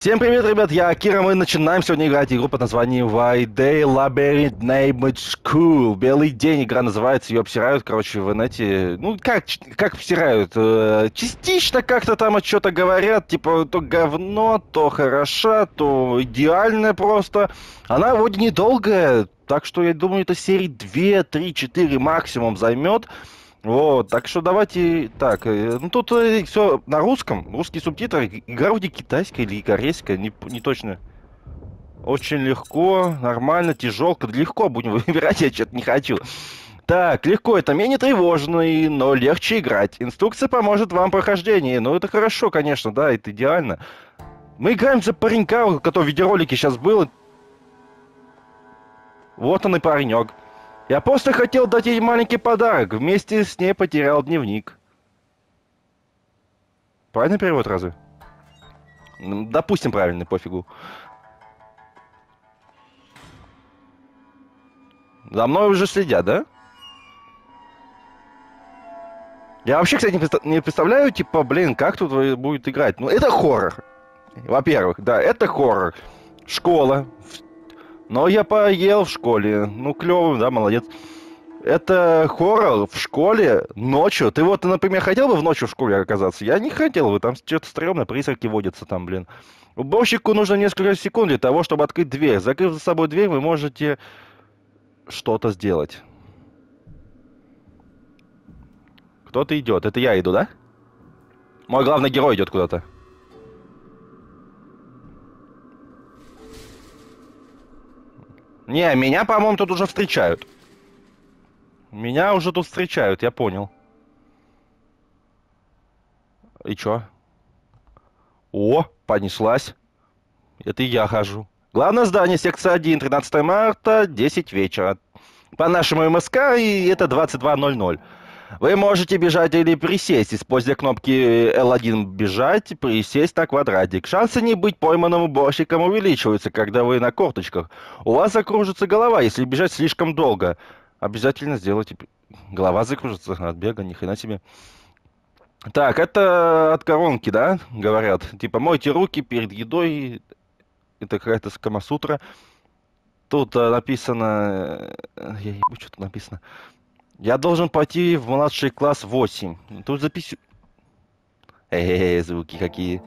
Всем привет, ребят, я Кира, мы начинаем сегодня играть игру под названием White Day Labyrinth Neighborhood School. Белый день игра называется, ее обсирают, короче, в инете, ну, как, как обсирают, э, частично как-то там о что-то говорят, типа, то говно, то хороша, то идеально просто. Она вроде недолгая, так что, я думаю, это серии 2, 3, 4 максимум займет. Вот, так что давайте так. Э, ну тут э, все на русском, русский субтитры. Игра вроде китайская или корейская, не, не точно. Очень легко, нормально, тяжелко, легко будем выбирать, я что-то не хочу. Так, легко, это менее тревожный, но легче играть. Инструкция поможет вам в прохождении. Ну, это хорошо, конечно, да, это идеально. Мы играем за паренька, у которого видеоролики сейчас было. Вот он и паренек. Я просто хотел дать ей маленький подарок. Вместе с ней потерял дневник. Правильный перевод разве? Допустим, правильный, пофигу. За мной уже следят, да? Я вообще, кстати, не представляю, типа, блин, как тут будет играть. Ну, это хоррор. Во-первых, да, это хоррор. Школа, но я поел в школе. Ну, клево, да, молодец. Это хоррор в школе ночью. Ты вот, например, хотел бы в ночью в школе оказаться? Я не хотел бы. Там что-то стрёмное призраки водятся там, блин. Уборщику нужно несколько секунд для того, чтобы открыть дверь. Закрыв за собой дверь, вы можете что-то сделать. Кто-то идет. Это я иду, да? Мой главный герой идет куда-то. Не, меня, по-моему, тут уже встречают. Меня уже тут встречают, я понял. И чё? О, понеслась. Это я хожу. Главное здание, секция 1, 13 марта, 10 вечера. По нашему МСК, и это 22.00. Вы можете бежать или присесть, используя кнопки э, L1 «Бежать», «Присесть» на квадратик. Шансы не быть пойманным уборщиком увеличиваются, когда вы на корточках. У вас закружится голова, если бежать слишком долго. Обязательно сделайте... Голова закружится от бега, ни хрена себе. Так, это от коронки, да, говорят? Типа, мойте руки перед едой. Это какая-то скамасутра. Тут э, написано... Э, я ебу, что тут написано. Я должен пойти в младший класс 8. Тут запись... Эй, звуки какие.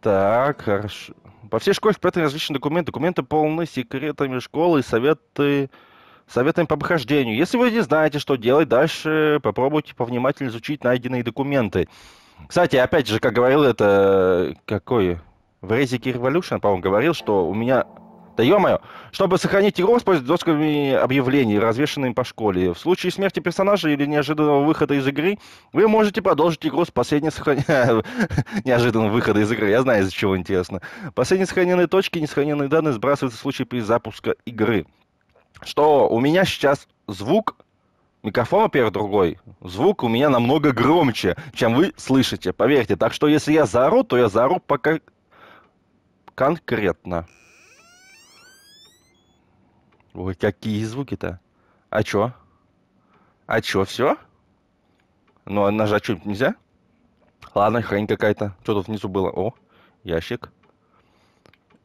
Так, хорошо. По всей школе спрятаны различные документы. Документы полны секретами школы и советы... советами по прохождению. Если вы не знаете, что делать дальше, попробуйте повнимательнее изучить найденные документы. Кстати, опять же, как говорил это... Э, какой? В Резике Revolution, по-моему, говорил, что у меня да ё-моё. Чтобы сохранить игру, воспользуйтесь досками объявлений, развешенными по школе. В случае смерти персонажа или неожиданного выхода из игры, вы можете продолжить игру с последней сохраненной... неожиданного выхода из игры. Я знаю, из-за чего интересно. Последние сохраненные точки, и несохраненные данные сбрасываются в случае при перезапуска игры. Что у меня сейчас звук микрофон, во-первых, другой. Звук у меня намного громче, чем вы слышите, поверьте. Так что если я заору, то я заору пока конкретно. Ой, какие звуки-то? А чё? А чё, все? Ну, а нажать что-нибудь нельзя? Ладно, хрень какая-то. Что тут внизу было? О, ящик.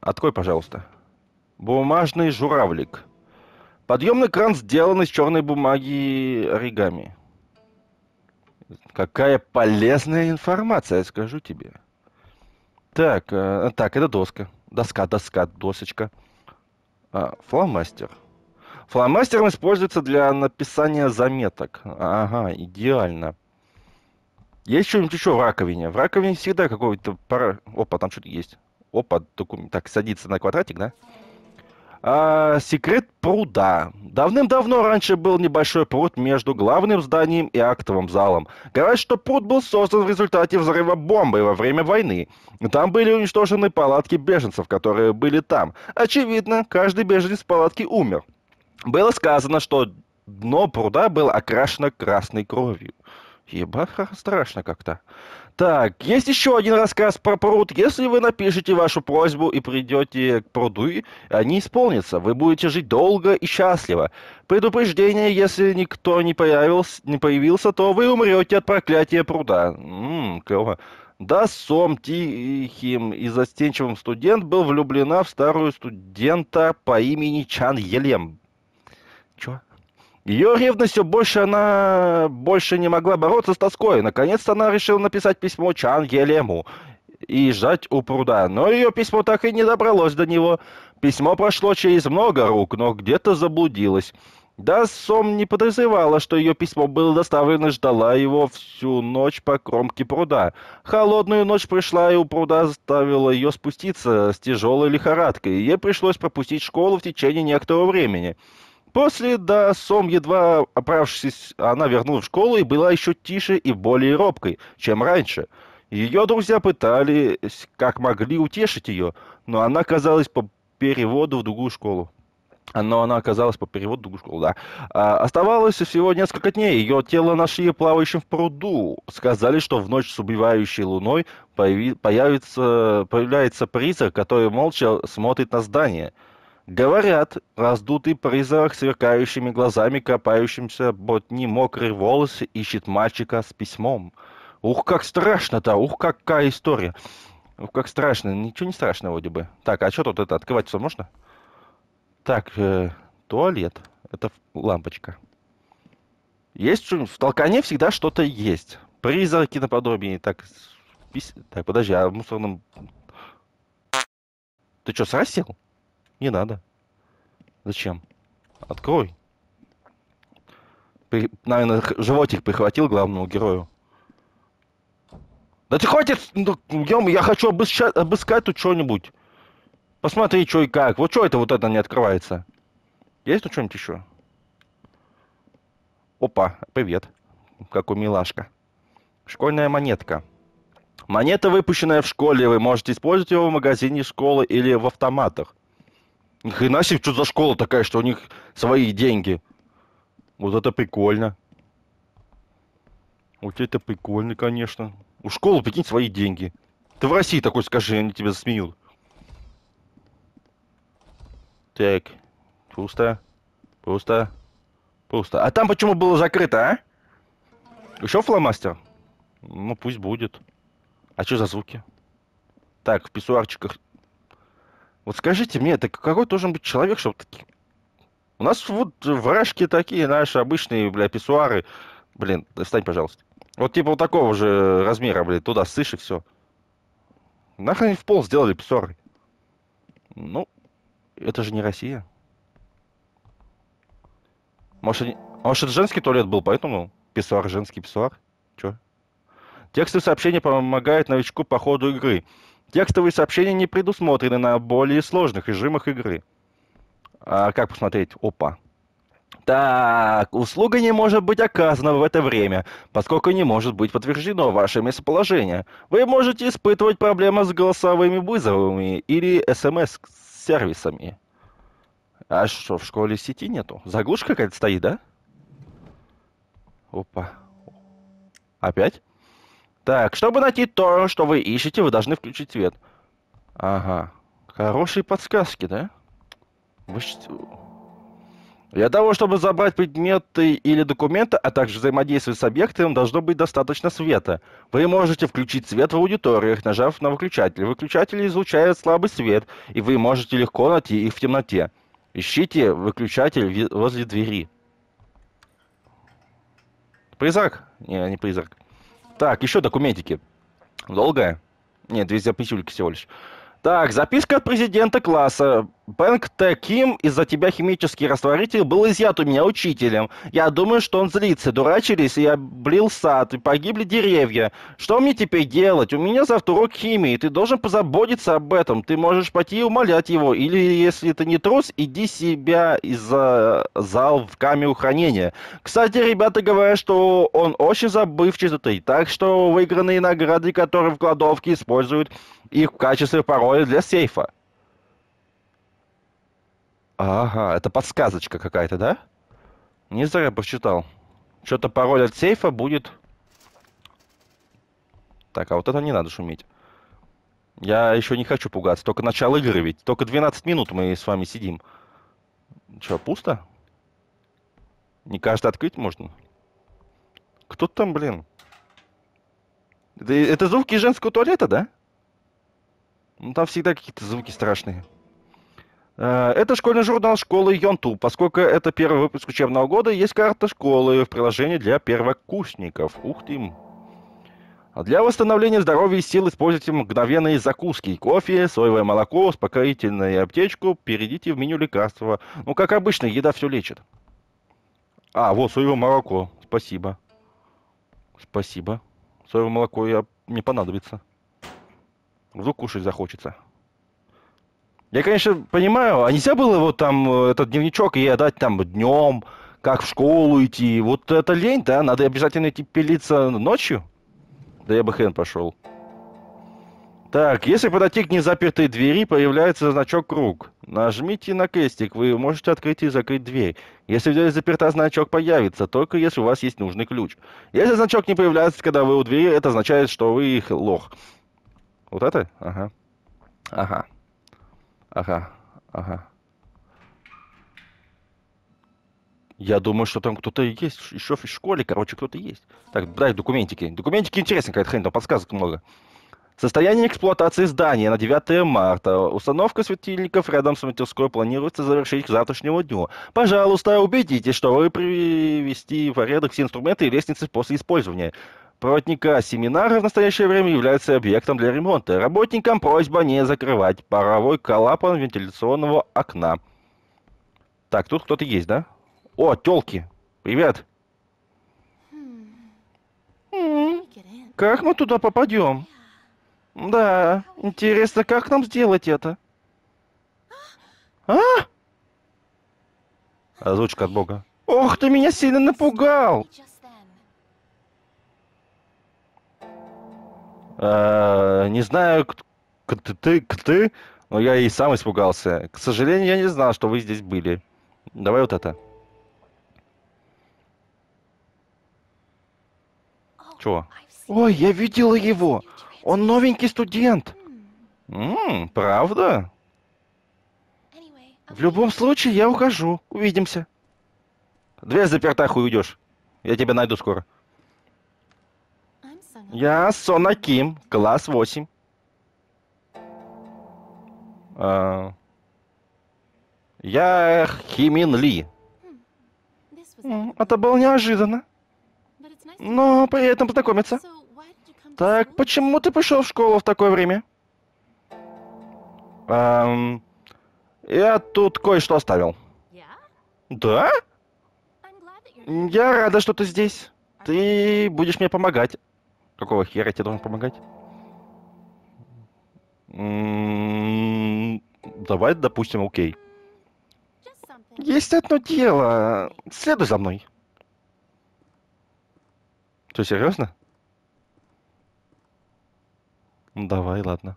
Открой, пожалуйста. Бумажный журавлик. Подъемный кран сделан из черной бумаги оригами. Какая полезная информация, я скажу тебе. Так, э, так, это доска. Доска, доска, досочка. А, фломастер. Фломастером используется для написания заметок. Ага, идеально. Есть что-нибудь еще в раковине? В раковине всегда какой-то пара... Опа, там что-то есть. Опа, документ. Так, садится на квадратик, да? А, секрет пруда. Давным-давно раньше был небольшой пруд между главным зданием и актовым залом. Говорят, что пруд был создан в результате взрыва бомбы во время войны. Там были уничтожены палатки беженцев, которые были там. Очевидно, каждый беженец в палатке умер было сказано, что дно пруда было окрашено красной кровью. Ебать, страшно как-то. Так, есть еще один рассказ про пруд. Если вы напишете вашу просьбу и придете к пруду, они исполнятся. Вы будете жить долго и счастливо. Предупреждение, если никто не появился, не появился то вы умрете от проклятия пруда. Ммм, клево. Да, Сом тихим и застенчивым студент был влюблена в старую студента по имени Чан Елем. Чё? Ее ревность все больше она больше не могла бороться с тоской. Наконец-то она решила написать письмо Чан Елему и ждать у пруда, но ее письмо так и не добралось до него. Письмо прошло через много рук, но где-то заблудилось. Да, Сом не подозревала, что ее письмо было доставлено, ждала его всю ночь по кромке пруда. Холодную ночь пришла, и у пруда заставила ее спуститься с тяжелой лихорадкой. Ей пришлось пропустить школу в течение некоторого времени. После да Сом, едва оправившись, она вернулась в школу и была еще тише и более робкой, чем раньше. Ее друзья пытались, как могли, утешить ее, но она казалась по переводу в другую школу. Но она оказалась по переводу в другую школу, да. А, оставалось всего несколько дней. Ее тело нашли плавающим в пруду. Сказали, что в ночь с убивающей луной появи, появится, появляется призрак, который молча смотрит на здание – Говорят, раздутый призрак сверкающими глазами, копающимся ботни мокрые волосы, ищет мальчика с письмом. Ух, как страшно-то, ух, какая история. Ух, как страшно, ничего не страшно вроде бы. Так, а что тут это, открывать все можно? Так, э, туалет, это лампочка. Есть что-нибудь, в толкане всегда что-то есть. Призраки наподобие, так, Пись, так, подожди, а в мусорном... Ты что, срастил? Не надо. Зачем? Открой. При... Наверное, животик прихватил главному герою. Да ты хватит! Ну, я хочу обыска... обыскать тут что-нибудь. Посмотри, что и как. Вот что это вот это не открывается? Есть тут что-нибудь еще? Опа, привет. Какой милашка. Школьная монетка. Монета, выпущенная в школе, вы можете использовать ее в магазине школы или в автоматах. Нахрена себе, что за школа такая, что у них свои деньги? Вот это прикольно. Вот это прикольно, конечно. У школы, прикинь, свои деньги. Ты в России такой скажи, они тебя засмеют. Так. Пусто. Пусто. Пусто. А там почему было закрыто, а? Еще фломастер? Ну, пусть будет. А что за звуки? Так, в писсуарчиках вот скажите мне, это какой должен быть человек, чтобы такие... У нас вот вражки такие, наши обычные, бля, писсуары. Блин, встань, пожалуйста. Вот типа вот такого же размера, блин, туда сышь и все. Нахрен в пол сделали писсуары? Ну, это же не Россия. Может, они... Может, это женский туалет был, поэтому писсуар, женский писсуар? Чё? Текстовое сообщение помогает новичку по ходу игры. Текстовые сообщения не предусмотрены на более сложных режимах игры. А как посмотреть? Опа. Так, услуга не может быть оказана в это время, поскольку не может быть подтверждено ваше местоположение. Вы можете испытывать проблемы с голосовыми вызовами или смс-сервисами. А что, в школе сети нету? Заглушка какая-то стоит, да? Опа. Опять? Так, чтобы найти то, что вы ищете, вы должны включить свет. Ага. Хорошие подсказки, да? Вы... Для того, чтобы забрать предметы или документы, а также взаимодействовать с объектом, должно быть достаточно света. Вы можете включить свет в аудиториях, нажав на выключатель. Выключатели излучают слабый свет, и вы можете легко найти их в темноте. Ищите выключатель возле двери. Призрак? Не, не призрак. Так, еще документики. Долгая? Нет, две записюльки всего лишь. Так, записка от президента класса. Бэнк таким из-за тебя химический растворитель был изъят у меня учителем. Я думаю, что он злится. Дурачились, и облил сад, и погибли деревья. Что мне теперь делать? У меня завтра урок химии. Ты должен позаботиться об этом. Ты можешь пойти и умолять его. Или, если ты не трус, иди себя из-за э, зал в камеру хранения. Кстати, ребята говорят, что он очень забывчатый. Так что выигранные награды, которые в кладовке, используют их в качестве пароля для сейфа. Ага, это подсказочка какая-то, да? Не зря прочитал. Что-то пароль от сейфа будет... Так, а вот это не надо шуметь. Я еще не хочу пугаться. Только начал игры ведь. Только 12 минут мы с вами сидим. Что, пусто? Не кажется, открыть можно? Кто там, блин? Это, это звуки женского туалета, да? Ну, там всегда какие-то звуки страшные. Э, это школьный журнал школы Йонту. Поскольку это первый выпуск учебного года, есть карта школы в приложении для первокурсников. Ух ты! А для восстановления здоровья и сил используйте мгновенные закуски. Кофе, соевое молоко, успокоительную аптечку. Перейдите в меню лекарства. Ну, как обычно, еда все лечит. А, вот, соевое молоко. Спасибо. Спасибо. Соевое молоко я... мне понадобится. Вдруг кушать захочется. Я, конечно, понимаю, а нельзя было вот там э, этот дневничок и отдать там днем, как в школу идти. Вот это лень, да? Надо обязательно идти пилиться ночью? Да я бы хрен пошел. Так, если подойти к незапертой двери, появляется значок круг. Нажмите на крестик, вы можете открыть и закрыть дверь. Если дверь заперта, значок появится, только если у вас есть нужный ключ. Если значок не появляется, когда вы у двери, это означает, что вы их лох. Вот это? Ага. Ага. Ага, ага. Я думаю, что там кто-то есть, еще в школе, короче, кто-то есть. Так, дай документики. Документики интересно, какая-то хрень, там подсказок много. Состояние эксплуатации здания на 9 марта. Установка светильников рядом с мастерской планируется завершить к завтрашнему дню. Пожалуйста, убедитесь, что вы привести в порядок все инструменты и лестницы после использования проводника семинара в настоящее время является объектом для ремонта. Работникам просьба не закрывать паровой клапан вентиляционного окна. Так, тут кто-то есть, да? О, тёлки. Привет. М-м-м. Как мы туда попадем? Да, интересно, как нам сделать это? А? Озвучка от Бога. Ох, ты меня сильно напугал! Э, не знаю, кто ты, кто ты, но я и сам испугался. К сожалению, я не знал, что вы здесь были. Давай вот это. Чего? Ой, я видела его. Он новенький студент. Ммм, правда? В любом случае, я ухожу. Увидимся. Дверь заперта, хуй уйдешь. Я тебя найду скоро. Я Сона Ким, класс 8. А, я Химин Ли. Хм, это было неожиданно. Но при этом познакомиться. Так почему ты пришел в школу в такое время? Эм, я тут кое-что оставил. Да? Я рада, что ты здесь. Ты будешь мне помогать. Какого хера тебе должен помогать? М-м-м, давай, допустим, окей. Есть одно дело. Следуй за мной. Ты серьезно? Ну, давай, ладно.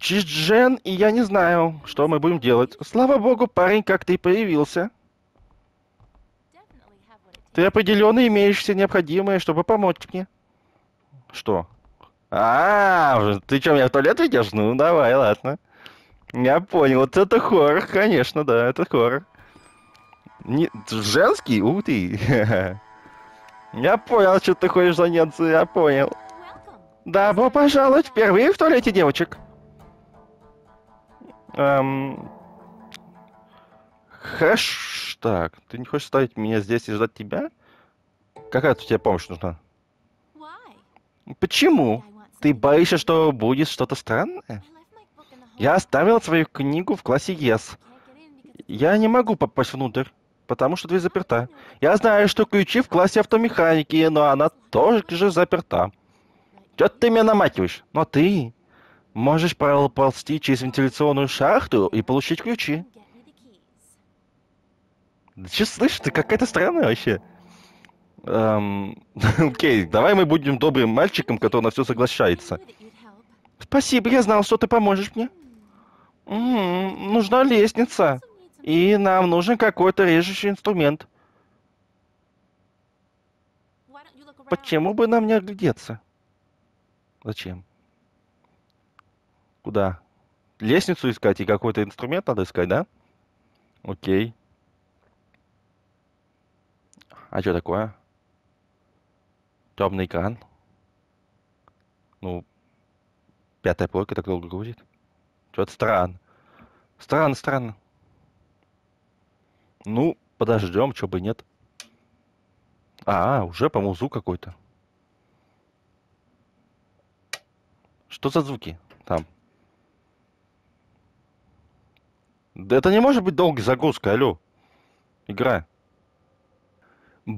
Джен и я не знаю, что мы будем делать. Слава богу, парень, как ты появился. Ты определенно имеешь все необходимое, чтобы помочь мне. Что? А, ты что, меня в туалет ведешь? Ну, давай, ладно. Я понял, вот это хоррор, конечно, да, это хоррор. Не... Женский? Ух ты. я понял, что ты хочешь заняться, я понял. Да, Добро ну, пожаловать впервые в туалете девочек. Эм... Хэш, так, ты не хочешь ставить меня здесь и ждать тебя? Какая тут тебе помощь нужна? Почему? Ты боишься, что будет что-то странное? Я оставил свою книгу в классе ЕС. Я не могу попасть внутрь, потому что дверь заперта. Я знаю, что ключи в классе автомеханики, но она тоже же заперта. Чё ты меня намакиваешь? Но ты можешь проползти через вентиляционную шахту и получить ключи. Че слышишь, ты какая-то странная вообще. Эм, окей, давай мы будем добрым мальчиком, который на все соглашается. Спасибо, я знал, что ты поможешь мне. М-м, нужна лестница. И нам нужен какой-то режущий инструмент. Почему бы нам не оглядеться? Зачем? Куда? Лестницу искать и какой-то инструмент надо искать, да? Окей. А что такое? Темный экран? Ну, пятая плойка так долго грузит. Что-то странно. Странно, странно. Ну, подождем, что бы нет. А, уже, по-моему, какой-то. Что за звуки там? Да это не может быть долгая загрузка, алло. Игра.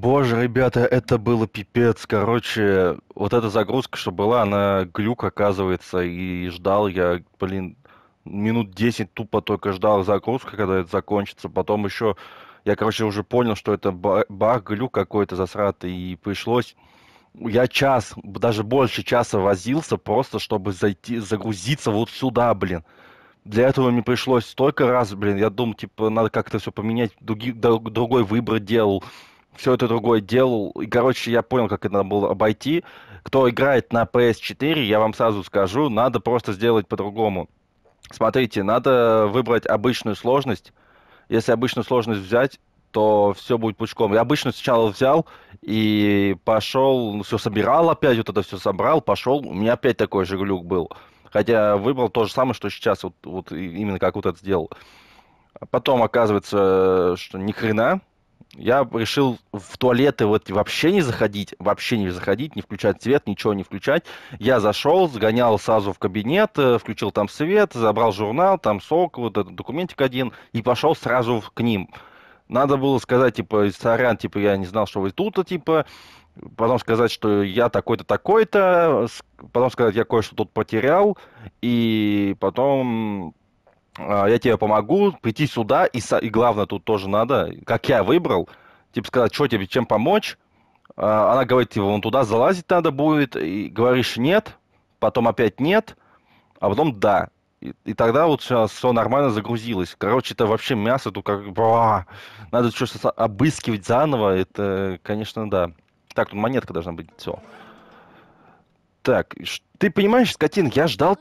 Боже, ребята, это было пипец. Короче, вот эта загрузка, что была, она глюк, оказывается, и ждал я, блин, минут 10 тупо только ждал загрузка, когда это закончится. Потом еще, я, короче, уже понял, что это баг, глюк какой-то засратый, и пришлось я час, даже больше часа возился просто, чтобы зайти, загрузиться вот сюда, блин. Для этого мне пришлось столько раз, блин, я думал, типа, надо как-то все поменять, другой выбор делал, все это другое делал. И, короче, я понял, как это надо было обойти. Кто играет на PS4, я вам сразу скажу, надо просто сделать по-другому. Смотрите, надо выбрать обычную сложность. Если обычную сложность взять, то все будет пучком. Я обычно сначала взял и пошел, ну, все собирал опять, вот это все собрал, пошел. У меня опять такой же глюк был. Хотя выбрал то же самое, что сейчас, вот, вот именно как вот это сделал. А потом оказывается, что ни хрена, я решил в туалеты вот вообще не заходить, вообще не заходить, не включать свет, ничего не включать. Я зашел, сгонял сразу в кабинет, э, включил там свет, забрал журнал, там сок, вот этот документик один, и пошел сразу к ним. Надо было сказать, типа, сорян, типа, я не знал, что вы тут, а, типа, потом сказать, что я такой-то, такой-то, потом сказать, я кое-что тут потерял, и потом а, я тебе помогу, прийти сюда, и, и главное тут тоже надо, как я выбрал, типа сказать, что тебе, чем помочь. А, она говорит, типа, вон туда залазить надо будет, и говоришь нет, потом опять нет, а потом да. И, и тогда вот все, все нормально загрузилось. Короче, это вообще мясо, тут как... Ба! Надо что-то обыскивать заново, это, конечно, да. Так, тут монетка должна быть, все. Так, ты понимаешь, скотин, я ждал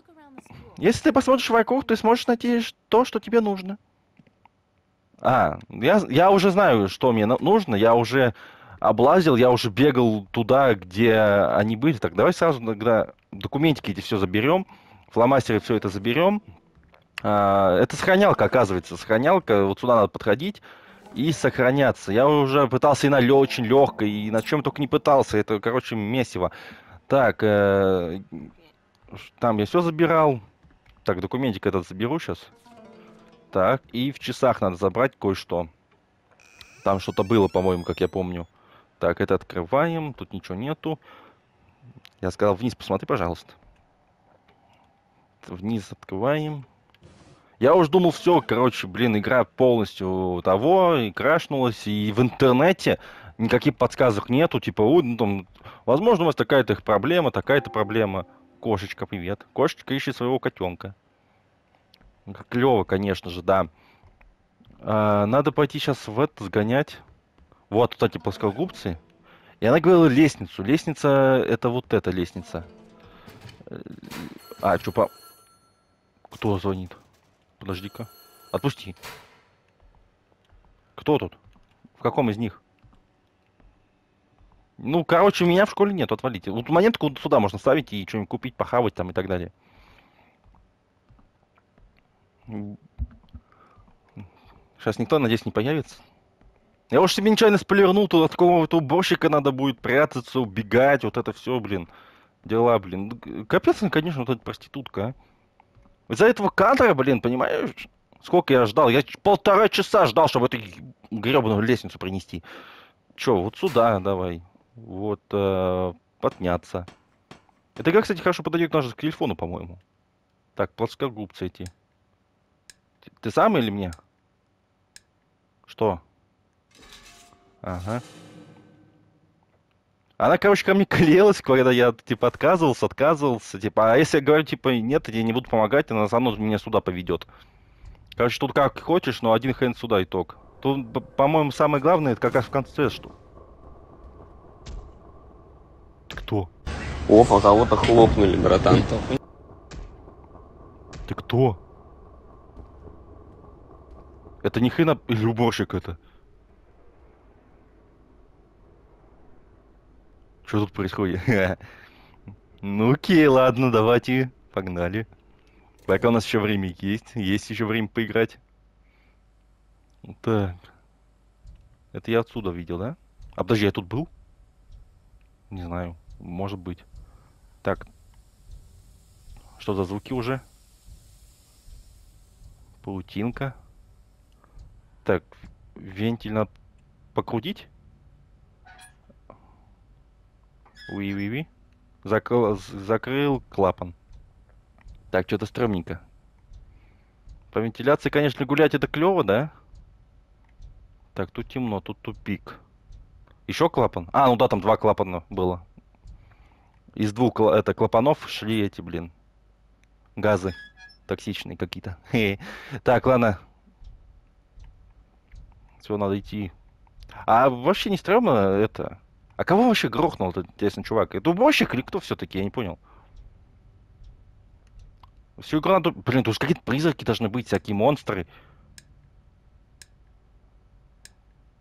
если ты посмотришь вокруг, ты сможешь найти то, что тебе нужно. А, я, я уже знаю, что мне нужно, я уже облазил, я уже бегал туда, где они были. Так, давай сразу тогда документики эти все заберем, фломастеры все это заберем. А, это сохранялка, оказывается, сохранялка. Вот сюда надо подходить и сохраняться. Я уже пытался и на лё, очень легко и на чем только не пытался. Это, короче, месиво. Так, э, там я все забирал. Так, документик этот заберу сейчас. Так, и в часах надо забрать кое-что. Там что-то было, по-моему, как я помню. Так, это открываем, тут ничего нету. Я сказал, вниз посмотри, пожалуйста. Вниз открываем. Я уже думал, все, короче, блин, игра полностью того, и крашнулась, и в интернете никаких подсказок нету, типа, ну, там, возможно, у вас такая-то проблема, такая-то проблема. Кошечка, привет. Кошечка ищет своего котенка. Клево, конечно же, да. А, надо пойти сейчас в это сгонять. Вот, кстати, плоскогубцы. И она говорила лестницу. Лестница, это вот эта лестница. А, чупа... Кто звонит? Подожди-ка. Отпусти. Кто тут? В каком из них? Ну, короче, меня в школе нет, отвалите. Вот монетку сюда можно ставить и что-нибудь купить, похавать там и так далее. Сейчас никто, надеюсь, не появится. Я уж себе нечаянно сполирнул, тут от какого-то уборщика надо будет прятаться, убегать, вот это все, блин. Дела, блин. Капец, конечно, вот эта проститутка, а. Из-за этого кадра, блин, понимаешь, сколько я ждал? Я полтора часа ждал, чтобы эту гребаную лестницу принести. Че, вот сюда давай вот, э, подняться. Это как, кстати, хорошо подойдет даже к телефону, по-моему. Так, плоскогубцы эти. Ты, ты сам или мне? Что? Ага. Она, короче, ко мне клеилась, когда я, типа, отказывался, отказывался. Типа, а если я говорю, типа, нет, я не буду помогать, она сама меня сюда поведет. Короче, тут как хочешь, но один хрен сюда итог. Тут, по-моему, самое главное, это как раз в конце, что ты кто? Опа, кого-то хлопнули, братан. Ты кто? Это ни хрена или уборщик это? Что тут происходит? ну окей, ладно, давайте, погнали. Пока у нас еще время есть, есть еще время поиграть. Так. Это я отсюда видел, да? А подожди, я тут был? Не знаю. Может быть. Так. Что за звуки уже? Паутинка. Так, вентиль надо покрутить? Уи-уи-уи. Закрыл, закрыл клапан. Так, что-то стрёмненько. По вентиляции, конечно, гулять это клево, да? Так, тут темно, тут тупик. Еще клапан? А, ну да, там два клапана было. Из двух это, клапанов шли эти, блин, газы токсичные какие-то. Так, ладно. Все, надо идти. А вообще не стрёмно это... А кого вообще грохнул этот интересный чувак? Это уборщик или кто все-таки? Я не понял. Всю игру надо... Блин, тут какие-то призраки должны быть, всякие монстры.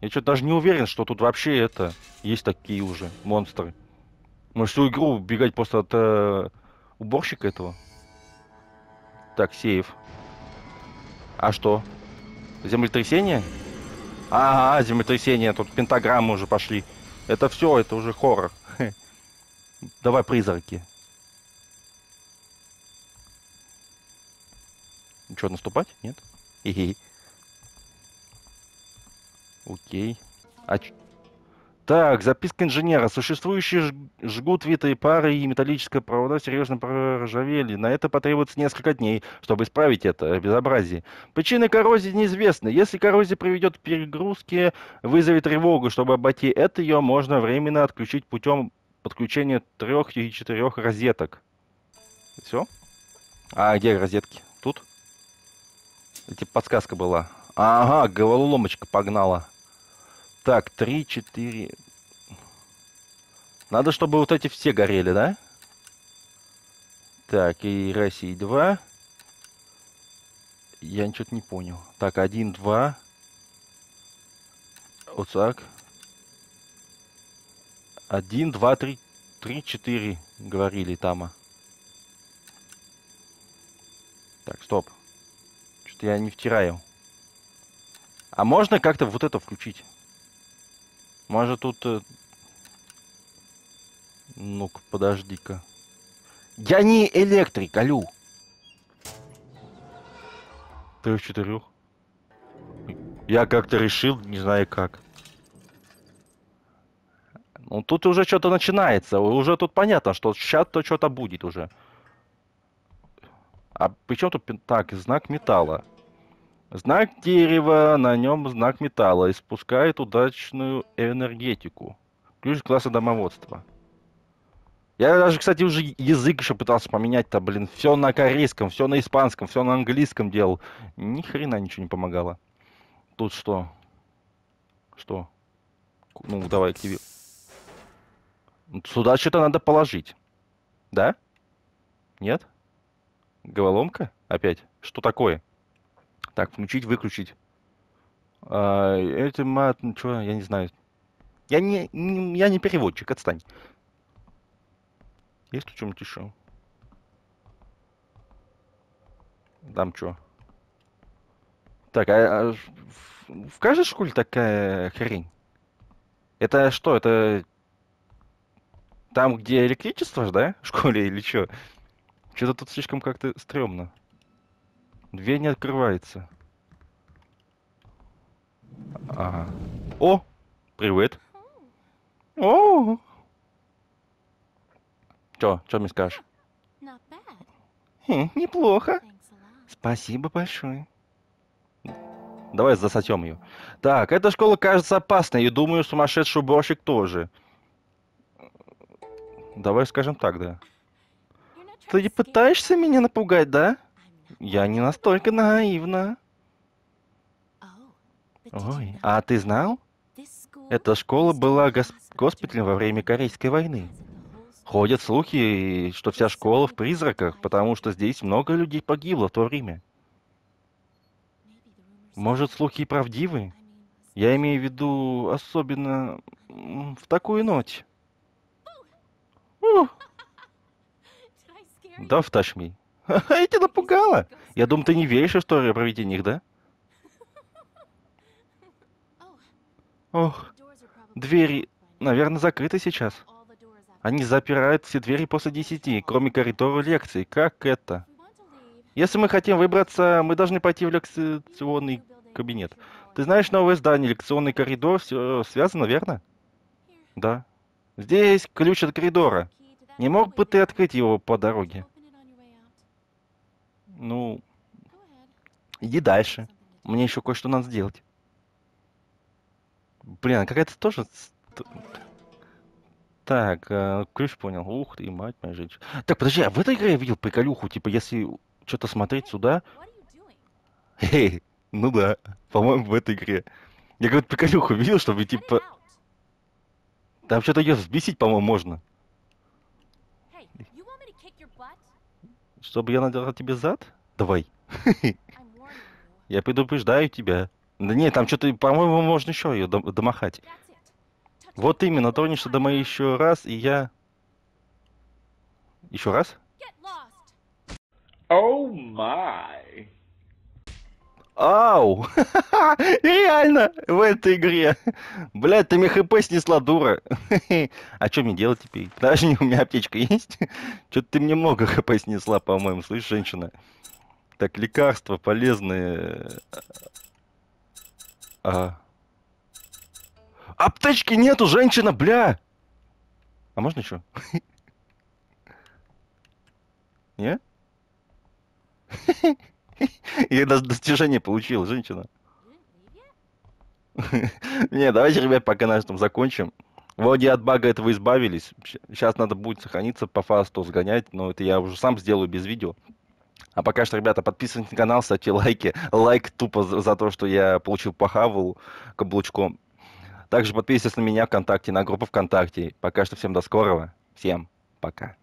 Я что-то даже не уверен, что тут вообще это есть такие уже монстры. Может, всю игру бегать просто от э, уборщика этого. Так, сейф. А что? Землетрясение? А, -а, -а землетрясение, тут пентаграммы уже пошли. Это все, это уже хоррор. Давай призраки. Что, наступать? Нет? Хе-хе. Окей. А так, записка инженера. Существующие жгут витые пары и металлическая провода серьезно проржавели. На это потребуется несколько дней, чтобы исправить это безобразие. Причины коррозии неизвестны. Если коррозия приведет к перегрузке, вызовет тревогу. Чтобы обойти это, ее можно временно отключить путем подключения трех и четырех розеток. Все? А где розетки? Тут? Эти подсказка была. Ага, головоломочка погнала. Так, 3, 4. Надо, чтобы вот эти все горели, да? Так, и России 2. Я ничего не понял. Так, 1, 2. Вот так. 1, 2, 3, 3, 4 говорили там. Так, стоп. Что-то я не втираю. А можно как-то вот это включить? Может тут... Э, ну-ка, подожди-ка. Я не электрик, алю! Трех-четырех. Я как-то решил, не знаю как. Ну, тут уже что-то начинается. Уже тут понятно, что сейчас то что-то будет уже. А причем тут... Так, знак металла. Знак дерева, на нем знак металла, испускает удачную энергетику. Ключ класса домоводства. Я даже, кстати, уже язык еще пытался поменять-то, блин. Все на корейском, все на испанском, все на английском делал. Ни хрена ничего не помогало. Тут что? Что? Ну, давай, активи. Сюда что-то надо положить. Да? Нет? Головоломка? Опять? Что такое? Так, включить, выключить. А, это мат, ну, что, я не знаю. Я не, не, я не переводчик, отстань. Есть тут чем-нибудь еще? Там что? Так, а, а в каждой школе такая хрень? Это что, это там, где электричество, да, в школе или что? Что-то тут слишком как-то стрёмно. Дверь не открывается. Ага. О! Привет. О! Чё, чё мне скажешь? Хм, неплохо. Спасибо большое. Давай засосем ее. Так, эта школа кажется опасной, и думаю, сумасшедший уборщик тоже. Давай скажем так, да. Ты не пытаешься меня напугать, да? Я не настолько наивна. Ой, а, а ты знал? Эта школа была гос госпиталем во время Корейской войны. Ходят слухи, что вся школа в призраках, потому что здесь много людей погибло в то время. Может, слухи и правдивы? Я имею в виду особенно в такую ночь. Ух. Да, втащми. Я тебя напугала. Я думаю, ты не веришь в историю о проведениях, да? Ох, двери, наверное, закрыты сейчас. Они запирают все двери после десяти, кроме коридора лекций. Как это? Если мы хотим выбраться, мы должны пойти в лекционный кабинет. Ты знаешь новое здание, лекционный коридор, все связано, верно? Да. Здесь ключ от коридора. Не мог бы ты открыть его по дороге? Ну, иди дальше. Мне еще кое-что надо сделать. Блин, а какая-то тоже... Так, э, ключ понял. Ух ты, мать моя женщина. Так, подожди, а в этой игре я видел приколюху, типа, если что-то смотреть сюда... Эй, ну да, по-моему, в этой игре. Я говорю, приколюху видел, чтобы, типа... Там что-то ее взбесить, по-моему, можно. Чтобы я надрал тебе зад? Давай. Я предупреждаю тебя. Да нет, там что-то, по-моему, можно еще ее домахать. Вот именно, тронешься до моей еще раз, и я... Еще раз? Oh my. Ау! Реально в этой игре. Блядь, ты мне хп снесла, дура. А что мне делать теперь? Подожди, у меня аптечка есть? Что-то ты мне много хп снесла, по-моему, слышь, женщина. Так, лекарства полезные. А. Аптечки нету, женщина, бля! А можно что? Не? И даже достижение получил, женщина. Не, давайте, ребят, пока на этом закончим. Вроде от бага этого избавились. Сейчас надо будет сохраниться по фасту, сгонять, но это я уже сам сделаю без видео. А пока что, ребята, подписывайтесь на канал, ставьте лайки. Лайк тупо за, за то, что я получил похавал каблучком. Также подписывайтесь на меня ВКонтакте, на группу ВКонтакте. Пока что всем до скорого. Всем пока.